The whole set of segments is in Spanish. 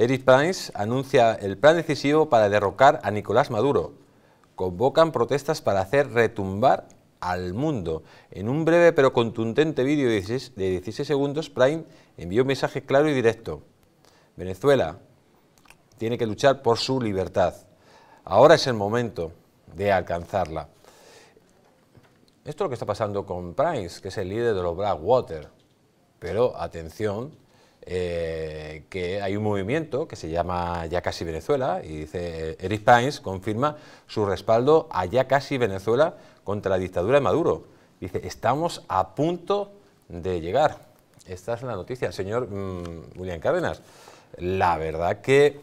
Eric Price anuncia el plan decisivo para derrocar a Nicolás Maduro. Convocan protestas para hacer retumbar al mundo. En un breve pero contundente vídeo de 16, segundos, Prime envió un mensaje claro y directo. Venezuela tiene que luchar por su libertad. Ahora es el momento de alcanzarla. Esto es lo que está pasando con Price, que es el líder de los Blackwater. Pero atención, eh, que hay un movimiento que se llama Ya casi Venezuela y dice, Eric Pines confirma su respaldo a Ya casi Venezuela contra la dictadura de Maduro. Dice, estamos a punto de llegar. Esta es la noticia, señor William mm, Cárdenas. La verdad que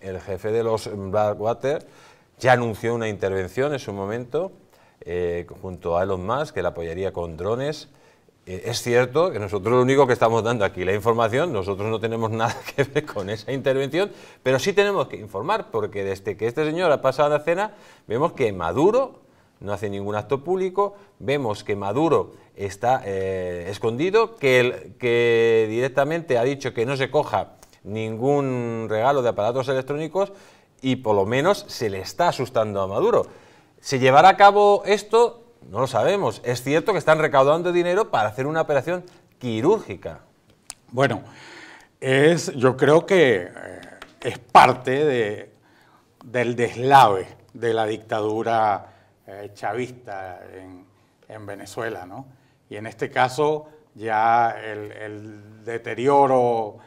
el jefe de los Blackwater ya anunció una intervención en su momento eh, junto a Elon Musk, que la apoyaría con drones eh, es cierto que nosotros lo único que estamos dando aquí la información, nosotros no tenemos nada que ver con esa intervención, pero sí tenemos que informar, porque desde que este señor ha pasado la cena, vemos que Maduro no hace ningún acto público, vemos que Maduro está eh, escondido, que, el, que directamente ha dicho que no se coja ningún regalo de aparatos electrónicos y por lo menos se le está asustando a Maduro. Si llevará a cabo esto? No lo sabemos. Es cierto que están recaudando dinero para hacer una operación quirúrgica. Bueno, es, yo creo que eh, es parte del deslave de la dictadura eh, chavista en, Venezuela, ¿no? Y en este caso ya el, deterioro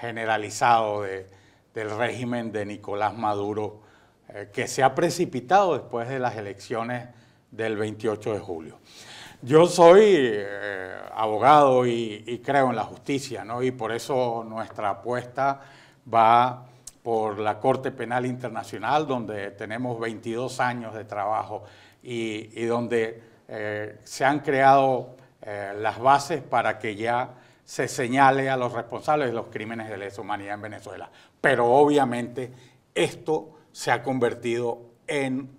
generalizado del régimen de Nicolás Maduro, eh, que se ha precipitado después de las elecciones del 28 de julio. Yo soy eh, abogado y, creo en la justicia, ¿no? Y por eso nuestra apuesta va por la Corte Penal Internacional, donde tenemos 22 años de trabajo y, donde eh, se han creado eh, las bases para que ya se señale a los responsables de los crímenes de lesa humanidad en Venezuela. Pero obviamente esto se ha convertido en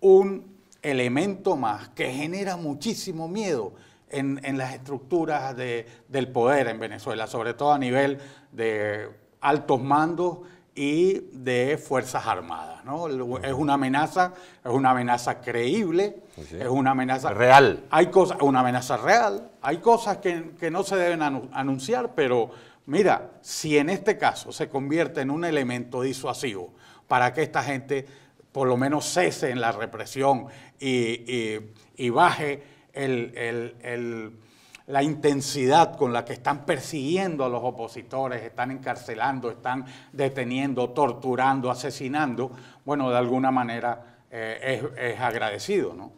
un elemento más que genera muchísimo miedo en, las estructuras del poder en Venezuela, sobre todo a nivel de altos mandos y de Fuerzas Armadas. ¿no? Es una amenaza, es una amenaza creíble, es una amenaza... Real. Hay cosas, una amenaza real, hay cosas que, no se deben anunciar, pero mira, si en este caso se convierte en un elemento disuasivo para que esta gente por lo menos cese en la represión y, baje la intensidad con la que están persiguiendo a los opositores, están encarcelando, están deteniendo, torturando, asesinando, bueno, de alguna manera eh, es, es agradecido, ¿no?